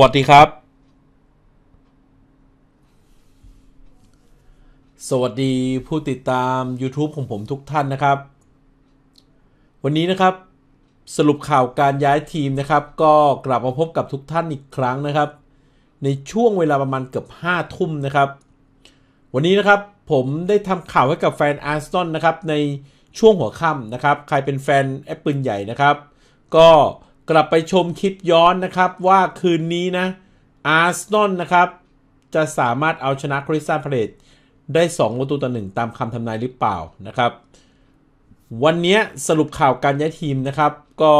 วัสดีครับสวัสดีผู้ติดตาม YouTube ของผมทุกท่านนะครับ วันนี้นะครับสรุปข่าวการย้ายทีมนะครับ ก็กลับมาพบกับทุกท่านอีกครั้งนะครับ ในช่วงเวลาประมาณเกือบ5 ทุ่มนะครับ วันนี้นะครับผมได้ทำข่าวให้กับแฟนอาร์ซอนนะครับในช่วงหัวค่ำนะครับใครเป็นแฟนแอปปืนใหญ่นะครับ ก็กลับไปชมคลิปย้อนนะครับว่าคืนนี้นะอาร์เซนอลนะครับ จะสามารถเอาชนะคริสตัลพาเลตได้2ประตูต่อหนึ่งตามคำทำนายหรือเปล่านะครับ วันนี้สรุปข่าวการย้ายทีมนะครับ ก็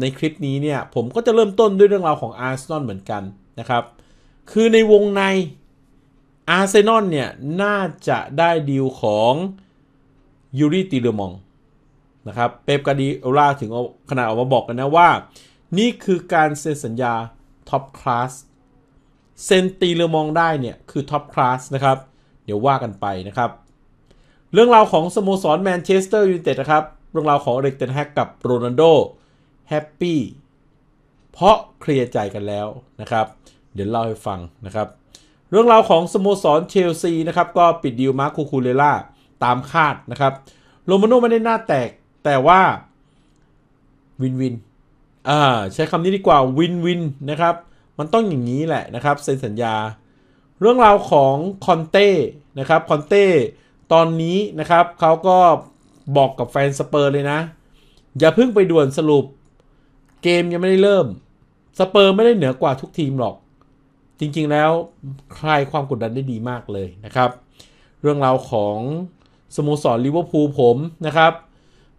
ในคลิปนี้เนี่ยผมก็จะเริ่มต้นด้วยเรื่องราวของอาร์เซนอลเหมือนกันนะครับ คือในวงในอาร์เซนอลเนี่ย น่าจะได้ดีลของยูริติเลมองนะครับเป๊ปกาดิโอลาถึงขนาดออกมาบอกกันนะว่า นี่คือการเซ็นสัญญาท็อปคลาสเซนตีเลมองได้เนี่ยคือท็อปคลาสนะครับเดี๋ยวว่ากันไปนะครับ เรื่องราวของสโมสรแมนเชสเตอร์ยูไนเต็ดนะครับเรื่องราวของเด็กเตนแฮกกับโรนัลโดแฮปปี้เพราะเคลียร์ใจกันแล้วนะครับเดี๋ยวเล่าให้ฟังนะครับเรื่องราวของสโมสรเชลซีนะครับก็ปิดดีลมาร์คคูคูเลล่าตามคาดนะครับโรมาโนไม่ได้หน้าแตกแต่ว่า วินวินอ่าใช้คำนี้ดีกว่าวินวินนะครับ มันต้องอย่างนี้แหละนะครับเซ็นสัญญา เรื่องราวของคอนเต้นะครับคอนเต้ตอนนี้นะครับเขาก็บอกกับแฟนสเปอร์เลยนะ อย่าเพิ่งไปด่วนสรุป เกมยังไม่ได้เริ่มสเปอร์ไม่ได้เหนือกว่าทุกทีมหรอก จริงๆแล้วคลายความกดดันได้ดีมากเลยนะครับ เรื่องราวของสโมสรลิเวอร์พูลผมนะครับ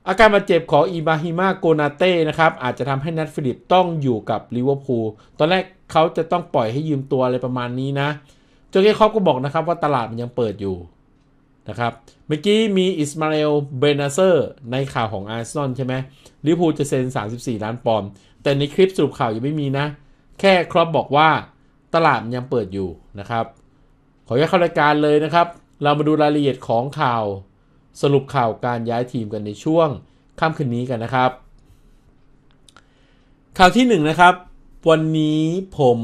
อาการบาดเจ็บของอิบาฮิมาโกนาเต้นะครับ อาจจะทำให้นัทฟิลิปต้องอยู่กับลิเวอร์พูลตอนแรกเขาจะต้องปล่อยให้ยืมตัวอะไรประมาณนี้นะโจเก้คอปก็บอกนะครับว่าตลาดมันยังเปิดอยู่ นะครับ เมื่อกี้มีอิสมาเอลเบนาเซอร์ในข่าวของอาร์เซนอลใช่ไหมลิเวอร์พูลจะเซ็น 34 ล้านปอนด์แต่ในคลิปสรุปข่าวยังไม่มีนะ แค่ครอปบอกว่าตลาดมันยังเปิดอยู่นะครับขอแค่เข้ารายการเลยนะครับเรามาดูรายละเอียดของข่าวสรุปข่าวการย้ายทีมกันในช่วงค่ำคืนนี้กันนะครับ ข่าวที่1นนะครับ วันนี้ผม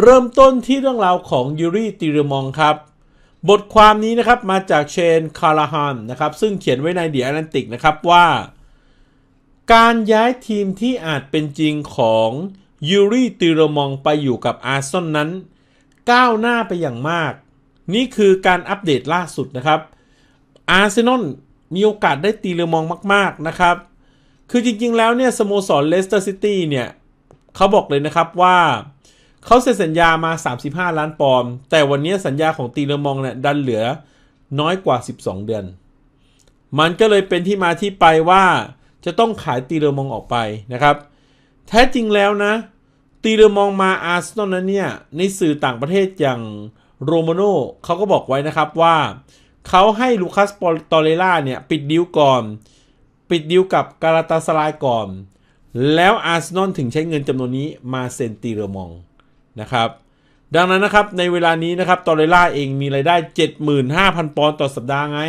เริ่มต้นที่เรื่องราว ของยูริติรมองครับ บทความนี้นะครับมาจากเชนคาราฮันนะครับซึ่งเขียนไว้ในเดียร์แลนติกนะครับว่า การย้ายทีมที่อาจเป็นจริงของยูริติรมองไปอยู่กับอาร์ซอนนั้นก้าวหน้าไปอย่างมาก นี่คือการอัปเดตล่าสุดนะครับอาร์เซนอลมีโอกาสได้ตีเรือมองมากๆนะครับ คือจริงๆแล้วเนี่ยสโมสรเลสเตอร์ซิตี้เนี่ยเขาบอกเลยนะครับว่าเขาเซ็นสัญญามา35ล้านปอนด์แต่วันนี้สัญญาของตีเรือมองเนี่ยดันเหลือน้อยกว่า12 เดือน มันก็เลยเป็นที่มาที่ไปว่าจะต้องขายตีเรือมองออกไปนะครับ แท้จริงแล้วนะ ตีเรือมองมาอาร์เซนอลนั้นเนี่ยในสื่อต่างประเทศอย่างโรมาโนเขาก็บอกไว้นะครับว่าเขาให้ลูคัสปอตอเรล่าเนี่ย ปิดดิวก่อน ปิดดิวกับกาลาตาสลายก่อน แล้วอาร์เซนอลถึงใช้เงินจำนวนนี้มาเซ็นตีเรมองนะครับ ดังนั้นนะครับ ในเวลานี้นะครับตอเรล่าเองมีรายได้75,000ปอนด์ต่อสัปดาห์ไง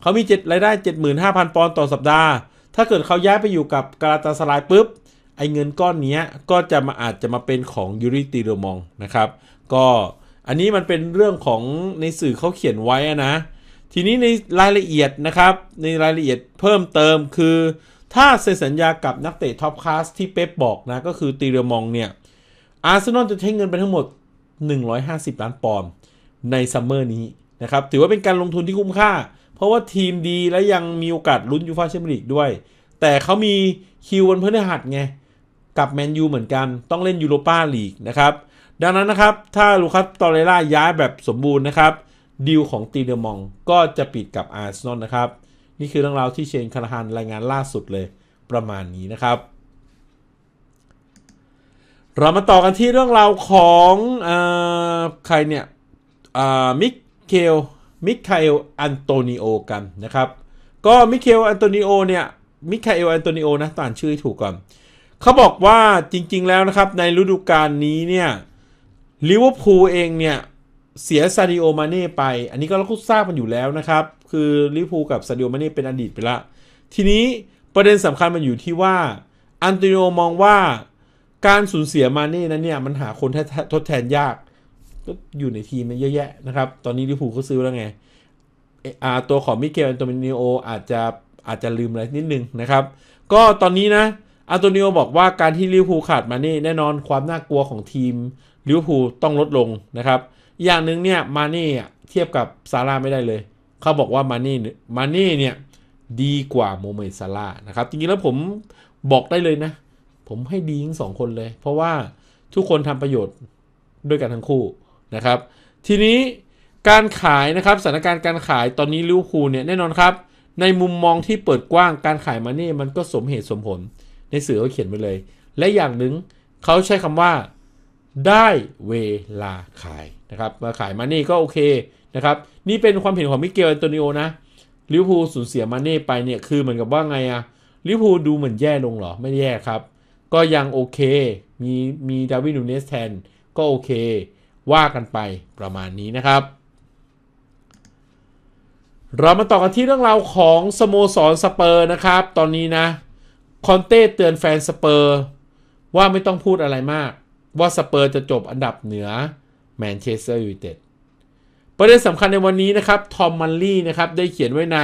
เขามีเจ็ดรายได้ 75,000ปอนด์ต่อสัปดาห์ ถ้าเกิดเขาย้ายไปอยู่กับกาลาตาสลายปุ๊บ ไอ้เงินก้อนนี้ก็จะมาอาจจะมาเป็นของยูริตีเรมองนะครับ ก็อันนี้มันเป็นเรื่องของในสื่อเขาเขียนไว้นะ ทีนี้ในรายละเอียดนะครับ ในรายละเอียดเพิ่มเติมคือ ถ้าเซ็นสัญญากับนักเตะท็อปคลาสที่เป๊ปบอกนะ ก็คือตีเรมองเนี่ย อาร์เซนอลจะใช้เงินไปทั้งหมด 150 ล้านปอนด์ในซัมเมอร์นี้นะครับ ถือว่าเป็นการลงทุนที่คุ้มค่า เพราะว่าทีมดีและยังมีโอกาสลุ้นยูฟ่าแชมเปี้ยนลีกด้วยแต่เขามีคิววันพฤหัสไงกับแมนยูเหมือนกันต้องเล่นยูโรปาลีกนะครับดังนั้นนะครับถ้าลูคัสตอเรล่าย้ายแบบสมบูรณ์นะครับดีลของตีเดอมองก็จะปิดกับอาร์เซนอลนะครับนี่คือเรื่องราวที่เชนคาราฮันรายงานล่าสุดเลยประมาณนี้นะครับ เรามาต่อกันที่เรื่องราวของอใครเนี่ยมิเคลมิคาเอลอันโตนิโอกันนะครับ ก็มิเคลอันโตนิโอเนี่ยมิคาเอลอันโตนิโอนะต่านชื่อถูกก่อนเขาบอกว่าจริง ๆ แล้วนะครับในฤดูกาลนี้เนี่ยลิเวอร์พูลเองเนี่ย เสียซาดิโอมาเน่ไป อันนี้ก็เราก็ทราบมันอยู่แล้วนะครับ คือลิเวอร์พูลกับซาดิโอมาเน่เป็นอดีตไปละ ทีนี้ประเด็นสำคัญมันอยู่ที่ว่าอันโตนิโอมองว่าการสูญเสียมาเน่นั้นเนี่ย มันหาคนทดแทนยาก ก็อยู่ในทีมเยอะแยะนะครับ ตอนนี้ลิเวอร์พูลก็ซื้อแล้วไงอาตัวของมิเกลอันโตนิโออาจจะอาจจะลืมอะไรนิดนึงนะครับ ก็ตอนนี้นะอันโตนิโอบอกว่าการที่ลิเวอร์พูลขาดมาเน่แน่นอนความน่ากลัวของทีมลิเวอร์พูลต้องลดลงนะครับ อย่างหนึ่งเนี่ยมานี่เทียบกับซาร่าไม่ได้เลย เขาบอกว่ามานี่มานี่เนี่ย ดีกว่าโมเมซาร่านะครับ จริงๆแล้วผมบอกได้เลยนะ ผมให้ดีทั้งสองคนเลย เพราะว่าทุกคนทำประโยชน์ด้วยกันทั้งคู่นะครับ ทีนี้การขายนะครับสถานการณ์การขายตอนนี้ลิเวอร์พูลเนี่ย แน่นอนครับ ในมุมมองที่เปิดกว้างการขายมานี่มันก็สมเหตุสมผลในสื่อเขาเขียนไปเลย และอย่างหนึ่งเขาใช้คำว่าได้เวลาขายนะครับ มาขายมาเน่ก็โอเคนะครับ นี่เป็นความเห็นของมิเกลอันโตนิโอนะลิวพูสูญเสียมาเน่ไปเนี่ยคือเหมือนกับว่าไงอะลิวพูดูเหมือนแย่ลงหรอไม่แย่ครับ ก็ยังโอเค มีมีดาวินูเนสแทนก็โอเคว่ากันไปประมาณนี้นะครับ เรามาต่อกันที่เรื่องราวของสโมสรสเปอร์นะครับ ตอนนี้นะ คอนเต้เตือนแฟนสเปอร์ว่าไม่ต้องพูดอะไรมากว่าสเปอร์จะจบอันดับเหนือแมนเชสเตอร์ยูไนเต็ด ประเด็นสำคัญในวันนี้นะครับ ทอมมันลี่นะครับ ได้เขียนไว้ใน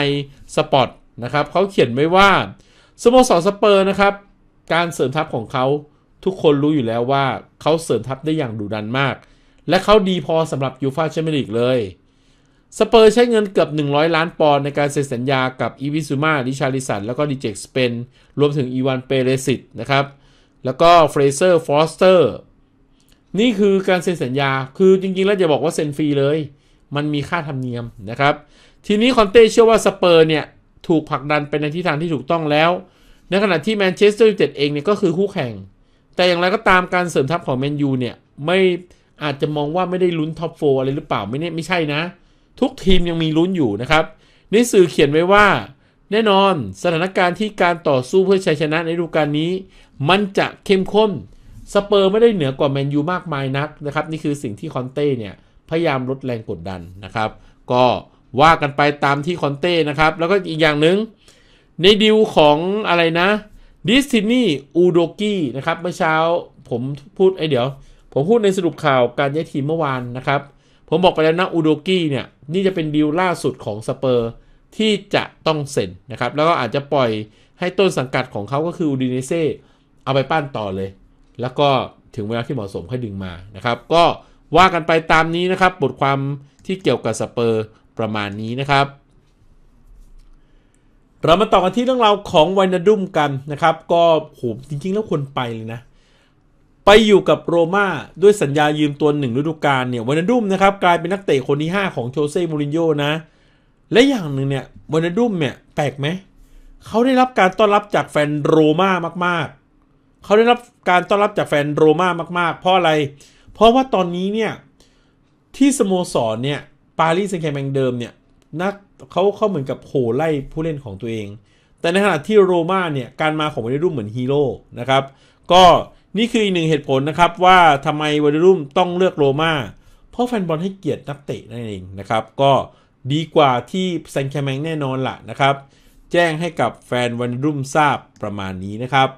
สปอตนะครับเขาเขียนไว้ว่า สโมสรสเปอร์นะครับ การเสริมทัพของเขาทุกคนรู้อยู่แล้วว่าเขาเสริมทัพได้อย่างดุดันมาก และเขาดีพอสำหรับยูฟาแชมเปี้ยนลีกเลย สเปอร์ใช้เงินเกือบ 100 ล้านปอนด์ในการเซ็นสัญญากับอีวิซูมาดิชาริสันแล้วก็ดิเจกสเปนรวมถึงอีวานเปเรซิตนะครับแล้วก็เฟรเซอร์ฟอสเตอร์นี่คือการเซ็นสัญญา คือจริงๆแล้วจะบอกว่าเซ็นฟรีเลย มันมีค่าธรรมเนียมนะครับ ทีนี้คอนเต้เชื่อว่า สเปอร์เนี่ย ถูกผลักดันไปในทิศทางที่ถูกต้องแล้ว ในขณะที่แมนเชสเตอร์ยูไนเต็ดเองเนี่ย ก็คือคู่แข่ง แต่อย่างไรก็ตามการเสริมทัพของแมนยูเนี่ย ไม่อาจจะมองว่าไม่ได้ลุ้นท็อปโฟอะไรหรือเปล่าไม่เนี่ยไม่ใช่นะ ทุกทีมยังมีลุ้นอยู่นะครับ ในสื่อเขียนไว้ว่า แน่นอนสถานการณ์ที่การต่อสู้เพื่อชัยชนะในฤดูกาลนี้ มันจะเข้มข้นสเปอร์ไม่ได้เหนือกว่าแมนยูมากมายนักนะครับ นี่คือสิ่งที่คอนเต้เนี่ย พยายามลดแรงกดดันนะครับ ก็ว่ากันไปตามที่คอนเต้นะครับ แล้วก็อีกอย่างหนึ่ง ในดิวของอะไรนะดิสตินีอูโดกี้นะครับ เมื่อเช้าผมพูด ไอเดี๋ยว ผมพูดในสรุปข่าวการย้ายทีมเมื่อวานนะครับ ผมบอกไปแล้วนะอูโดกี้เนี่ย นี่จะเป็นดิวล่าสุดของสเปอร์ที่จะต้องเซ็นนะครับแล้วก็อาจจะปล่อยให้ต้นสังกัดของเขาก็คืออูดิเนเซ่เอาไปปั้นต่อเลยแล้วก็ถึงเวลาที่เหมาะสมค่อยดึงมานะครับ ก็ว่ากันไปตามนี้นะครับบทความที่เกี่ยวกับสเปอร์ประมาณนี้นะครับ เรามาต่อกันที่เรื่องราวของไวนาดุมกันนะครับ ก็โหจริงๆ แล้วควรไปเลยนะ ไปอยู่กับโรม่าด้วยสัญญายืมตัวหนึ่งฤดูกาลเนี่ยไวนาดุมนะครับกลายเป็นนักเตะคนที่ 5 ของโชเซ่ มูรินโญ่ นะ และอย่างหนึ่งเนี่ยไวนาดุมเนี่ยแปลกไหมเขาได้รับการต้อนรับจากแฟนโรม่ามากๆเขาได้รับการต้อนรับจากแฟนโรม่ามาก ๆ เพราะอะไร เพราะว่าตอนนี้เนี่ย ที่สโมสรเนี่ย ปารีสแซงต์แชร์แมงเดิมเนี่ยนักเขาเขาเหมือนกับโหไล่ผู้เล่นของตัวเอง แต่ในขณะที่โรม่าเนี่ยการมาของวอลเลรุ่มเหมือนฮีโร่นะครับก็นี่คืออีกหนึ่งเหตุผลนะครับว่าทำไมวอลเลรุ่มต้องเลือกโรม่าเพราะแฟนบอลให้เกียรตินักเตะนั่นเองนะครับ ก็ดีกว่าที่แซงแคมแมงแน่นอนล่ะนะครับ แจ้งให้กับแฟนวันรุ่มทราบประมาณนี้นะครับ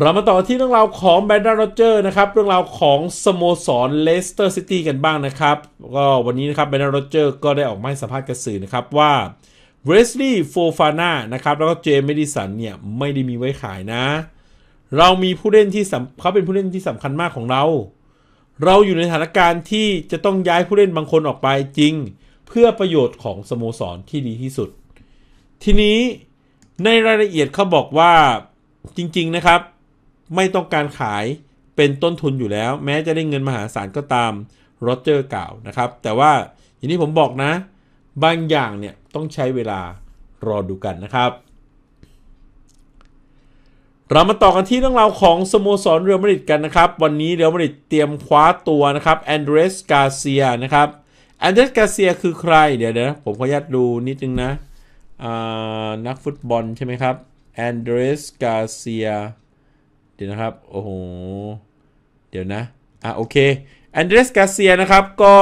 เรามาต่อที่เรื่องราวของแบรนด์โรเจอร์นะครับ เรื่องราวของสโมสรเลสเตอร์ซิตี้กันบ้างนะครับ ก็วันนี้นะครับแบรนด์โรเจอร์ก็ได้ออกมาให้สัมภาษณ์กับสื่อนะครับว่าเวสลีย์โฟฟาน่านะครับ แล้วก็เจมส์เมดิสันเนี่ย ไม่ได้มีไว้ขายนะ เรามีผู้เล่นที่เขาเป็นผู้เล่นที่สำคัญมากของเรา เราอยู่ในสถานการณ์ที่จะต้องย้ายผู้เล่นบางคนออกไปจริง เพื่อประโยชน์ของสโมสรที่ดีที่สุด ทีนี้ในรายละเอียดเขาบอกว่าจริงๆนะครับไม่ต้องการขายเป็นต้นทุนอยู่แล้ว แม้จะได้เงินมหาศาลก็ตามโรเจอร์กล่าวนะครับ แต่ว่าอย่างที่ผมบอกนะ บางอย่างเนี่ย ต้องใช้เวลารอดูกันนะครับ เรามาต่อกันที่เรื่องราวของสโมสรเรอัลมาดริดกันนะครับ วันนี้เรอัลมาดริดเตรียมคว้าตัวนะครับแอนเดรสกาเซียนะครับแอนเดรสกาเซียคือใครเดี๋ยวนะผมขออนุญาตดูนิดนึงนะนักฟุตบอลใช่ไหมครับแอนเดรสกาเซียเดี๋ยวนะครับ โอ้โห เดี๋ยวนะ อ่ะโอเคแอนเดรสกาเซียนะครับ ก็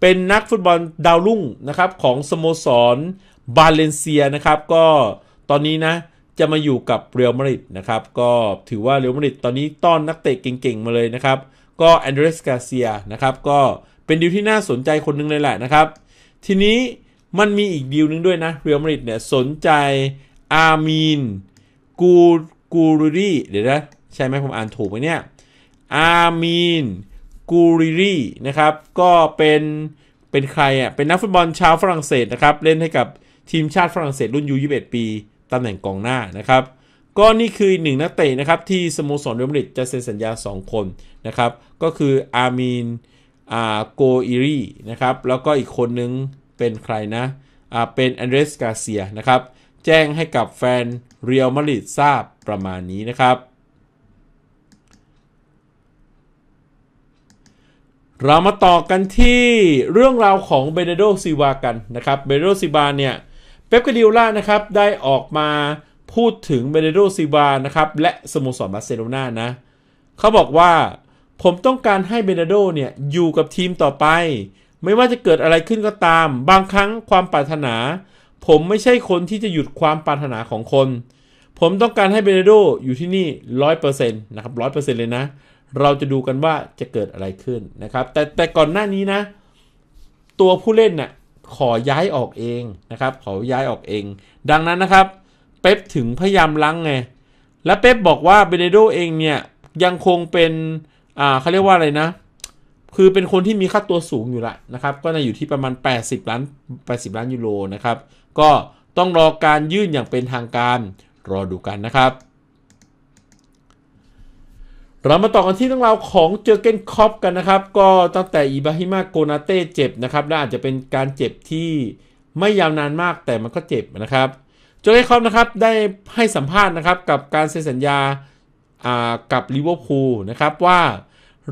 เป็นนักฟุตบอลดาวรุ่งนะครับของสโมสรบาเลนเซียนะครับ ก็ตอนนี้นะ จะมาอยู่กับเรอัลมาดริดนะครับ ก็ถือว่าเรอัลมาดริดตอนนี้ต้อนนักเตะเก่งๆ มาเลยนะครับ ก็แอนเดรสกาเซียนะครับ ก็เป็นดีลที่น่าสนใจคนนึงเลยแหละนะครับ ทีนี้มันมีอีกดีลนึงด้วยนะ เรอัลมาดริดเนี่ยสนใจอาร์มีนกูกูริรีเดี๋ยวนะ ใช่ไหมผมอ่านถูกไหมเนี่ย อามีน กูริรีนะครับ ก็เป็น เป็นใครอ่ะเป็นนักฟุตบอลชาวฝรั่งเศสนะครับ เล่นให้กับทีมชาติฝรั่งเศสรุ่นยู21ปีตำแหน่งกองหน้านะครับ ก็นี่คือหนึ่งนักเตะนะครับ ที่สโมสรเรอัลมาดริดจะเซ็นสัญญา2คนนะครับ ก็คืออามีนอาโกอิรีนะครับ แล้วก็อีกคนนึงเป็นใครนะ อ่า เป็นอันเดรสกาเซียนะครับแจ้งให้กับแฟนเรียวมาริดทราบประมาณนี้นะครับ เรามาต่อกันที่เรื่องราวของเบเนโดซิวากันนะครับเบเนโดซิวาเนี่ยเป๊ปกาดิโอล่านะครับ ได้ออกมาพูดถึงเบเนโดซิวานะครับ และ สโมสรบาร์เซโลนานะเขาบอกว่าผมต้องการให้เบเนโดเนี่ย อยู่กับทีมต่อไป ไม่ว่าจะเกิดอะไรขึ้นก็ตามบางครั้งความปรารถนาผมไม่ใช่คนที่จะหยุดความปรารถนาของคน ผมต้องการให้เบเนโดอยู่ที่นี่100%นะครับ100%เลยนะเราจะดูกันว่าจะเกิดอะไรขึ้นนะครับ แต่แต่ก่อนหน้านี้นะตัวผู้เล่นนะ่ะขอย้ายออกเองนะครับขอย้ายออกเอง ดังนั้นนะครับ เป๊ปถึงพยายามล้างไงและเป๊ปบอกว่าเบเนโดเองเนี่ยยังคงเป็นอ่าเขาเรียกว่าอะไรนะเคือเป็นคนที่มีค่าตัวสูงอยู่ละนะครับ ก็จะอยู่ที่ประมาณ 80 ล้าน 80 ล้านยูโรนะครับ ก็ต้องรอการยื่นอย่างเป็นทางการรอดูกันนะครับ เรามาต่อกันที่เรื่องราวของเจอเกนคอปกันนะครับ ก็ตั้งแต่อิบาฮิมาโกนาเต้เจ็บนะครับและอาจจะเป็นการเจ็บที่ไม่ยาวนานมากแต่มันก็เจ็บนะครับ เจอเกนคอปนะครับได้ให้สัมภาษณ์นะครับกับการเซ็นสัญญากับลิเวอร์พูลนะครับว่า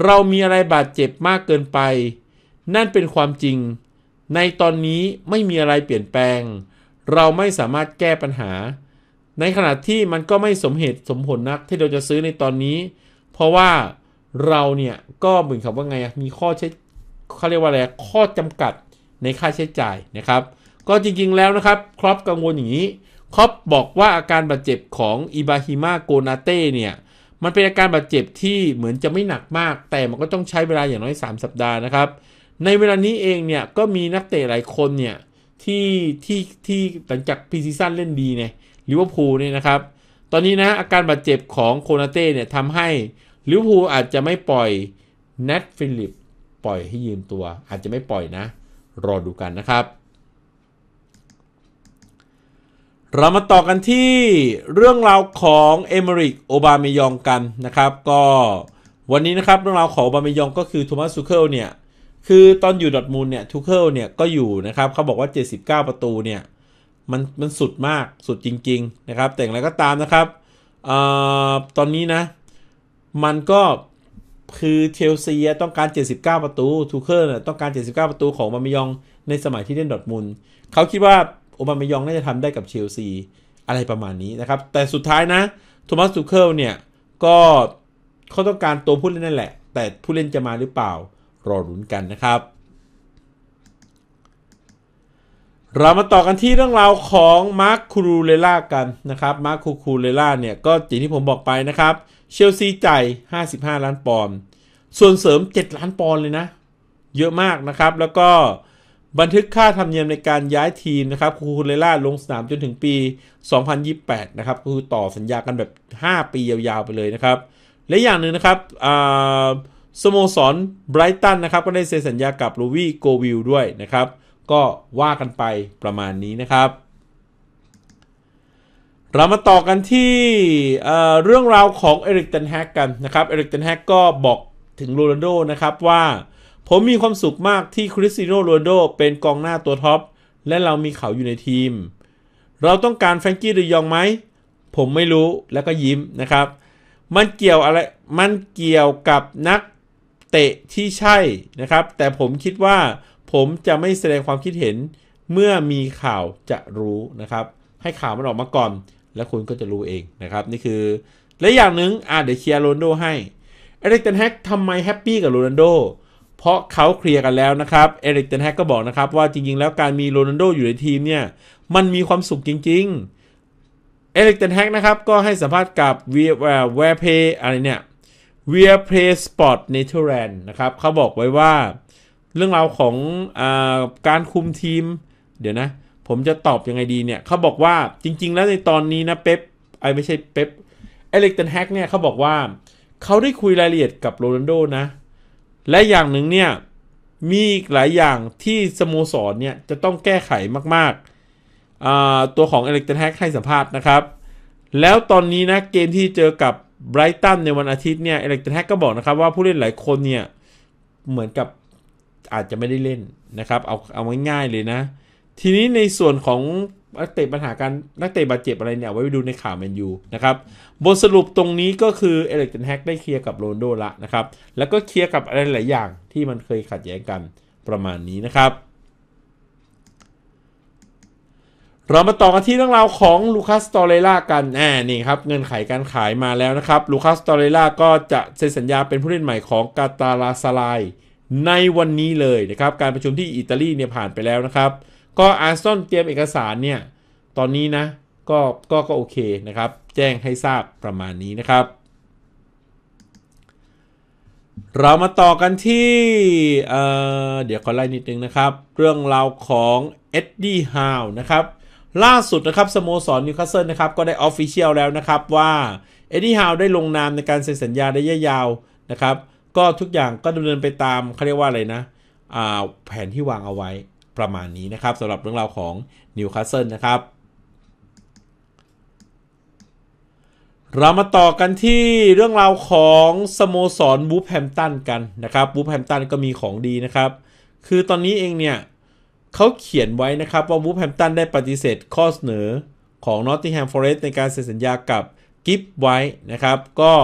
เรามีอะไรบาดเจ็บมากเกินไป นั่นเป็นความจริง ในตอนนี้ไม่มีอะไรเปลี่ยนแปลง เราไม่สามารถแก้ปัญหา ในขณะที่มันก็ไม่สมเหตุสมผลนักที่เราจะซื้อในตอนนี้ เพราะว่าเราเนี่ยก็เหมือนกับว่าไงมีข้อใช้เขาเรียกว่าอะไรข้อจำกัดในค่าใช้จ่ายนะครับ ก็จริงๆแล้วนะครับ ครอปกังวลอย่างนี้ครอปบอกว่าอาการบาดเจ็บของอิบาฮิมาโกนาเต้เนี่ยมันเป็นอาการบาดเจ็บที่เหมือนจะไม่หนักมาก แต่มันก็ต้องใช้เวลาอย่างน้อย 3 สัปดาห์นะครับ ในเวลานี้เองเนี่ยก็มีนักเตะหลายคนเนี่ยที่ที่ที่หลังจากพีซีซั่นเล่นดีเนี่ยลิเวอร์พูลเนี่ยนะครับ ตอนนี้นะ อาการบาดเจ็บของ โคนาเต้เนี่ยทำให้ลิเวอร์พูลอาจจะไม่ปล่อยเนทฟิลิปปล่อยให้ยืมตัว อาจจะไม่ปล่อยนะรอดูกันนะครับเรามาต่อกันที่เรื่องราวของเอเมริกโอบามมยองกันนะครับก็วันนี้นะครับเรื่องราวของโอบามมยองก็คือโทมัสซูเคิลเนี่ยคือตอนอยู่ดอทมูลเนี่ยทูเคิลเนี่ยก็อยู่นะครับเขาบอกว่า 79 ประตูเนี่ยมันมันสุดมากสุดจริงๆนะครับ แต่อย่างไรก็ตามนะครับอตอนนี้นะ มันก็คือเชลซีต้องการ 79 ประตูทูเคิลต้องการ 79 ประตูของโอบามิยองในสมัยที่เล่นดอทมูลเขาคิดว่าโอบามายองน่าจะทำได้กับเชลซี อะไรประมาณนี้นะครับ แต่สุดท้ายนะโทมัสทูเคิลเนี่ย ก็เขาต้องการตัวผู้เล่นนั่นแหละ แต่ผู้เล่นจะมาหรือเปล่ารอรุนกันนะครับ เรามาต่อกันที่เรื่องราวของมาร์คคูรูเรล่ากันนะครับมาร์คคููเรล่าเนี่ยก็จริงที่ผมบอกไปนะครับ เชลซีจ่าย55 ล้านปอนด์ส่วนเสริม 7 ล้านปอนด์เลยนะ เยอะมากนะครับแล้วก็บันทึกค่าธรรมเนียมในการย้ายทีมนะครับคูคูเลล่าลงสนามจนถึงปี 2028 นะครับคือต่อสัญญากันแบบ 5 ปียาว ๆ ไปเลยนะครับ และอย่างหนึ่งนะครับสโมสรไบรตันนะครับก็ได้เซ็นสัญญากับลูวี่โกวิลด้วยนะครับ ก็ว่ากันไปประมาณนี้นะครับ เรามาต่อกันที่เรื่องราวของเอริกตันแฮกกันนะครับเอริกตันแฮกก็บอกถึงโรนัลโดนะครับว่าผมมีความสุขมากที่คริสติโนโรนโดเป็นกองหน้าตัวท็อป และเรามีเขาอยู่ในทีม เราต้องการแฟรงกี้หรือยองไหมผมไม่รู้แล้วก็ยิ้มนะครับ มันเกี่ยวอะไรมันเกี่ยวกับนักเตะที่ใช่นะครับ แต่ผมคิดว่าผมจะไม่แสดงความคิดเห็น เมื่อมีข่าวจะรู้นะครับ ให้ข่าวมันออกมาก่อนแล้วคุณก็จะรู้เองนะครับนี่คือและอย่างหนึ่งอ่ะเดี๋ยวเชียร์โรนโดให้เอริกเทนแฮกทำไมแฮปปี้กับโรนัโดเพราะเขาเคลียร์กันแล้วนะครับเอริกเตนแฮกก็บอกนะครับว่าจริง ๆ แล้วการมีโรนัลโดอยู่ในทีมเนี่ย มันมีความสุขจริงๆเอริกเตนแฮกนะครับก็ให้สัมภาษณ์กับเวียเวร์เพย์อะไรเนี่ยเวียเพย์สปอร์ตเนเธอร์แลนด์นะครับเขาบอกไว้ว่าเรื่องราวของอการคุมทีม เดี๋ยวนะ ผมจะตอบยังไงดีเนี่ยเขาบอกว่าจริง ๆแล้วในตอนนี้นะ เป๊ปไอไม่ใช่เป๊ปเอริกเตนแฮกเนี่ยเขาบอกว่าเขาได้คุยรายละเอียดกับโรนัลโดนะเและอย่างหนึ่งเนี่ยมีอีกหลายอย่างที่สโมสรเนี่ยจะต้องแก้ไขมากๆตัวของเอเล็กเตอร์แฮกให้สัมภาษณ์นะครับ แล้วตอนนี้นะเกมที่เจอกับไบรตันในวันอาทิตย์เนี่ยเอเล็กเตอร์แฮกก็บอกนะครับว่า ผู้เล่นหลายคนเนี่ยเหมือนกับอาจจะไม่ได้เล่นนะครับเอาเอาง่ายๆเลยนะ ทีนี้ในส่วนของนักเตะปัญหาการนักเตะบาดเจ็บอะไรเนี่ยไว้ดูในข่าวแมนยูนะครับบทสรุปตรงนี้ก็คือเอเล็กตันแฮกได้เคลียร์กับโรนโดละนะครับ แล้วก็เคลียร์กับอะไรหลายอย่างที่มันเคยขัดแย้งกันประมาณนี้นะครับ เรามาต่อกันที่เรื่องราวของลูคัสตอเรล่ากันแหนนี่ครับ เงินไขการขายมาแล้วนะครับ ลูคัสตอเรล่าก็จะเซ็นสัญญาเป็นผู้เล่นใหม่ของกาตาลาซาลายในวันนี้เลยนะครับการประชุมที่อิตาลีเนี่ยผ่านไปแล้วนะครับก็อาร์ซอนเตรียมเอกสารเนี่ยตอนนี้นะก็ก็ก็โอเคนะครับ แจ้งให้ทราบประมาณนี้นะครับ เรามาต่อกันที่เเดี๋ยวขอไล่นิดนึงนะครับ เรื่องราวของเอ็ดดี้ฮาวนะครับ ล่าสุดนะครับสโมสรนิวคาสเซิลนะครับ ก็ได้ออฟฟิเชียลแล้วนะครับว่าเอ็ดดี้ฮาวได้ลงนามในการเซ็นสัญญาระยะยาว นะครับ ก็ทุกอย่างก็ดำเนินไปตามเขาเรียกว่าอะไรนะแผนที่วางเอาไว้ประมาณนี้นะครับสำหรับเรื่องราวของนิวคาสเซิลนะครับ เรามาต่อกันที่เรื่องราวของ สโมสรบูแฮมตันกันนะครับบูแฮมตันก็มีของดีนะครับ คือตอนนี้เองเนี่ยเขาเขียนไว้นะครับว่าบูแฮมตันได้ปฏิเสธข้อเสนอของนอตติงแฮมฟอเรสต์ในการเซ็นสัญญากับ กิฟไว้นะครับ ก็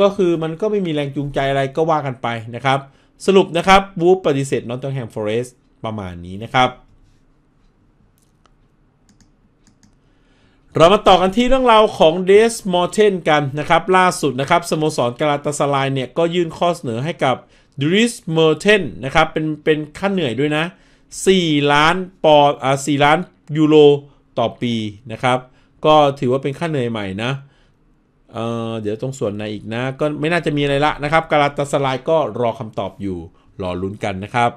ก็คือมันก็ไม่มีแรงจูงใจอะไรก็ว่ากันไปนะครับ สรุปนะครับบูปฏิเสธนอตติงแฮมฟอเรสต์ประมาณนี้นะครับ เรามาต่อกันที่เรื่องราวของเดสมอร์เทนกันนะครับ ล่าสุดนะครับสโมสรกาลาตาสลายเนี่ยก็ยื่นข้อเสนอให้กับดริสมอร์เทนนะครับ เป็นเป็นค่าเหนื่อยด้วยนะ 4 ล้านปออ่า4ล้านยูโรต่อปีนะครับ ก็ถือว่าเป็นค่าเหนื่อยใหม่นะ เออ่เดี๋ยวตรงส่วนในอีกนะ ก็ไม่น่าจะมีอะไรละนะครับกาลาตาสลายก็รอคำตอบอยู่รอลุ้นกันนะครับ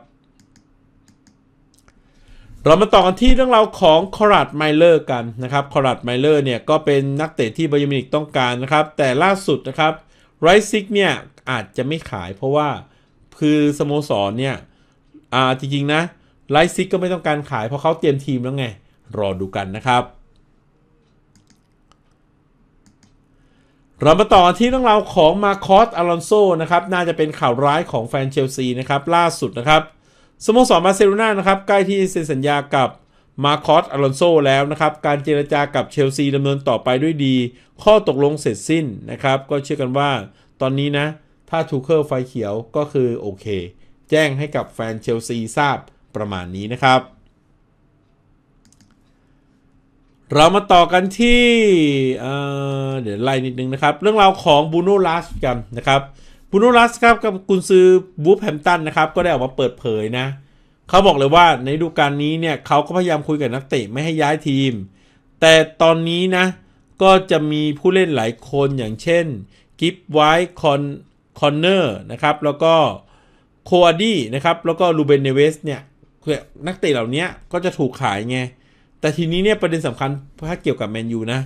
เรามาต่อกันที่เรื่องราวของคอรัตไมเลอร์กันนะครับคอรัตไมเลอร์เนี่ยก็เป็นนักเตะที่บายมินิกต้องการนะครับแต่ล่าสุดนะครับไรซิกเนี่ยอาจจะไม่ขายเพราะว่าคือสโมสรเนี่ยอ่าจริงๆนะไรซิกก็ไม่ต้องการขายเพราะเขาเตรียมทีมแล้วไงรอดูกันนะครับ เรามาต่อที่เรื่องราวของมาคอสอลอนโซนะครับน่าจะเป็นข่าวร้ายของแฟนเชลซีนะครับ ล่าสุดนะครับสโมสรบาร์เซโลนานะครับ ใกล้ที่เซ็นสัญญากับมาคอสอลอนโซแล้วนะครับ การเจรจากับเชลซีดำเนินต่อไปด้วยดี ข้อตกลงเสร็จสิ้นนะครับ ก็เชื่อกันว่าตอนนี้นะ ถ้าทูเคิลไฟเขียวก็คือโอเค แจ้งให้กับแฟนเชลซีทราบประมาณนี้นะครับ เรามาต่อกันที่เเดี๋ยวไล่นิดนึงนะครับ เรื่องราวของบูโนลาสกันนะครับบุโนรัสครับกับกุนซือวูฟแฮมตันนะครับ ก็ได้ออกมาเปิดเผยนะ เขาบอกเลยว่าในฤดูกาลนี้เนี่ยเขาก็พยายามคุยกับนักเตะไม่ให้ย้ายทีม แต่ตอนนี้นะก็จะมีผู้เล่นหลายคนอย่างเช่นกิฟไวท์คอนคอนเนอร์นะครับแล้วก็โคอดี้นะครับแล้วก็ลูเบนเนเวสเนี่ย นักเตะเหล่านี้ก็จะถูกขายไงแต่ทีนี้เนี่ยประเด็นสำคัญถ้าเกี่ยวกับแมนยูนะ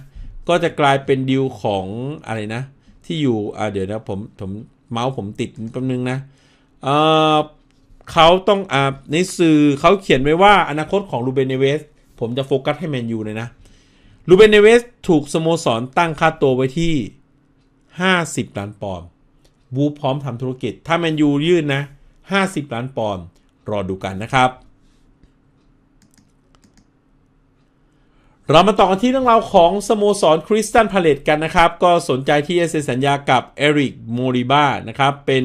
ก็จะกลายเป็นดิวของอะไรนะที่อยู่อ่าเดี๋ยวนะผมผมเมาส์ผมติดแป๊บนึงนะเออเขาต้องอ่าในสื่อเขาเขียนไว้ว่าอนาคตของรูเบนเนเวส ผมจะโฟกัสให้แมนยูเลยนะ รูเบนเนเวสถูกสโมสรตั้งค่าตัวไว้ที่ 50 ล้านปอนด์วูพร้อมทำธุรกิจถ้าแมนยูยื่นนะ 50 ล้านปอนด์รอดูกันนะครับเรามาต่อกันที่เรื่องราวของสโมสรคริสตันพาเลตกันนะครับ ก็สนใจที่จะเซ็นสัญญากับเอริกโมริบ้านะครับเป็น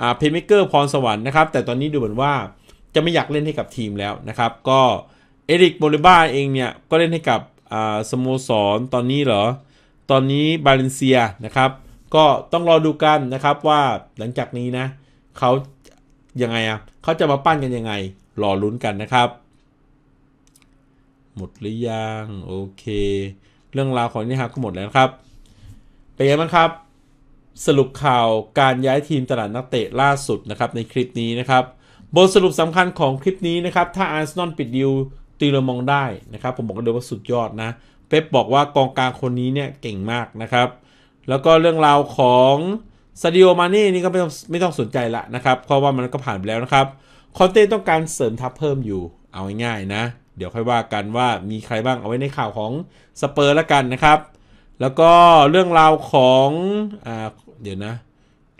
อาเพย์เมเกอร์พรสวรรค์นะครับแต่ตอนนี้ดูเหมือนว่าจะไม่อยากเล่นให้กับทีมแล้วนะครับ ก็เอริกโมริบ้าเองเนี่ยก็เล่นให้กับอ่าสโมสรตอนนี้เหรอ ตอนนี้บาเลนเซียนะครับ ก็ต้องรอดูกันนะครับว่าหลังจากนี้นะเขายังไงอ่ะเขาจะมาปั้นกันยังไงรอลุ้นกันนะครับหมดหรือยังโอเคเรื่องราวของนี่ฮะก็หมดแล้วครับเป็นไงบ้างครับ สรุปข่าวการย้ายทีมตลาดนักเตะล่าสุดนะครับในคลิปนี้นะครับบทสรุปสำคัญของคลิปนี้นะครับ ถ้าอาร์เซนอลปิดดิวตีเลมองได้นะครับ ผมบอกกันเลยว่าสุดยอดนะ เป๊ปบอกว่ากองกลางคนนี้เนี่ยเก่งมากนะครับแล้วก็เรื่องราวของซาดิโอมาเน่นี่ก็ไม่ต้องไม่ต้องสนใจละนะครับ เพราะว่ามันก็ผ่านไปแล้วนะครับคอนเต้ต้องการเสริมทัพเพิ่มอยู่เอาง่ายๆนะเดี๋ยวค่อยว่ากันว่ามีใครบ้างเอาไว้ในข่าวของสเปอร์ละกันนะครับ แล้วก็เรื่องราวของอเดี๋ยวนะ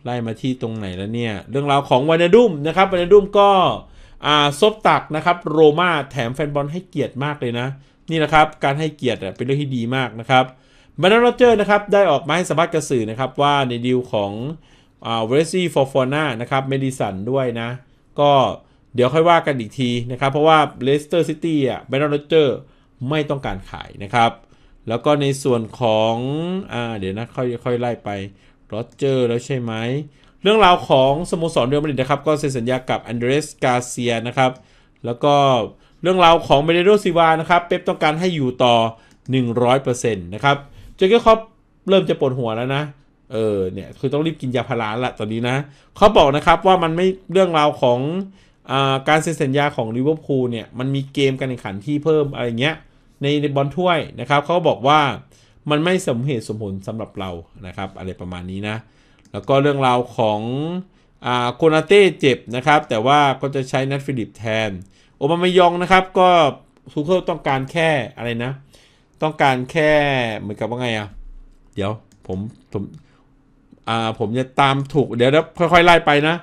ไล่มาที่ตรงไหนแล้วเนี่ยเรื่องราวของวานาดุมนะครับวานาดุมก็ซบตักนะครับ โรมาแถมแฟนบอลให้เกียรติมากเลยนะ นี่นะครับ การให้เกียรติเป็นเรื่องที่ดีมากนะครับมานดาโรเจอร์นะครับได้ออกมาให้สัมภาษณ์กระสื่อนะครับว่าในดีลของเวสซี่ฟอร์ฟอน่านะครับเมดิสันด้วยนะก็เดี๋ยวค่อยว่ากันอีกทีนะครับ เพราะว่าเลสเตอร์ซิตี้อ่ะแบรนด์โรเจอร์ไม่ต้องการขายนะครับ แล้วก็ในส่วนของ อ่าเดี๋ยวนะค่อยค่อยไล่ไปโรเจอร์แล้วใช่ไหม เรื่องราวของสโมสรเรอัลมาดริดนะครับ ก็เซ็นสัญญากับอันเดรสกาเซียนะครับแล้วก็เรื่องราวของเบเดโรซิวานะครับ เป๊ปต้องการให้อยู่ต่อ 100%นะครับ เจอเกอร์คอบเริ่มจะปวดหัวแล้วนะ เออเนี่ย คือต้องรีบกินยาพาราละตอนนี้นะเขาบอกนะครับว่ามันไม่เรื่องราวของการเซ็นสัญญาของลิเวอร์พูลเนี่ย มันมีเกมการแข่งขันที่เพิ่มอะไรเงี้ยในในบอลถ้วยนะครับเขาบอกว่ามันไม่สมเหตุสมผลสำหรับเรานะครับ อะไรประมาณนี้นะ แล้วก็เรื่องราวของโคนาเต้เจ็บนะครับ แต่ว่าก็จะใช้นัทฟิลิปแทนโอมามายองนะครับก็ทูเคิลต้องการแค่อะไรนะ ต้องการแค่เหมือนกับว่าไงอะ่ะ เดี๋ยวผมผมอ่าผมจะตามถูกเดี๋ยวแล้วค่อยๆไล่ไปนะ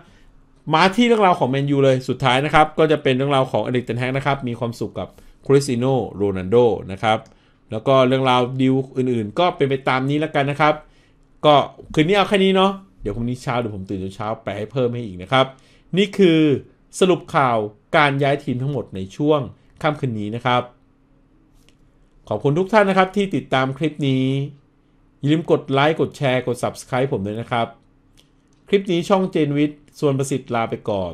มาที่เรื่องราวของแมนยูเลยสุดท้ายนะครับ ก็จะเป็นเรื่องราวของอเล็กเทนแฮกนะครับ มีความสุขกับคริสติโนโรนันโดนะครับ แล้วก็เรื่องราวดิวอื่นๆก็เป็นไปตามนี้แล้วกันนะครับ ก็คืนนี้เอาแค่นี้เนาะเดี๋ยวพรุ่งนี้เช้าเดี๋ยวผมตื่นเช้าแปลให้เพิ่มให้อีกนะครับ นี่คือสรุปข่าวการย้ายทีมทั้งหมดในช่วงค่ำคืนนี้นะครับ ขอบคุณทุกท่านนะครับที่ติดตามคลิปนี้อย่าลืมกดไลค์กดแชร์กด Subscribe ผมด้วยนะครับลิปนี้ช่องเจนวิทย์ส่วนประสิทธิ์ลาไปก่อน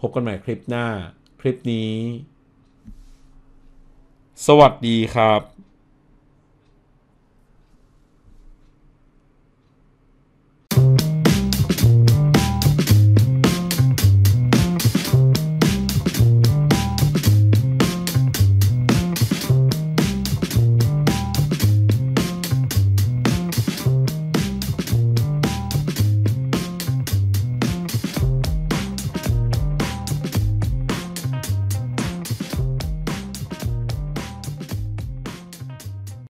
พบกันใหม่คลิปหน้า คลิปนี้ สวัสดีครับ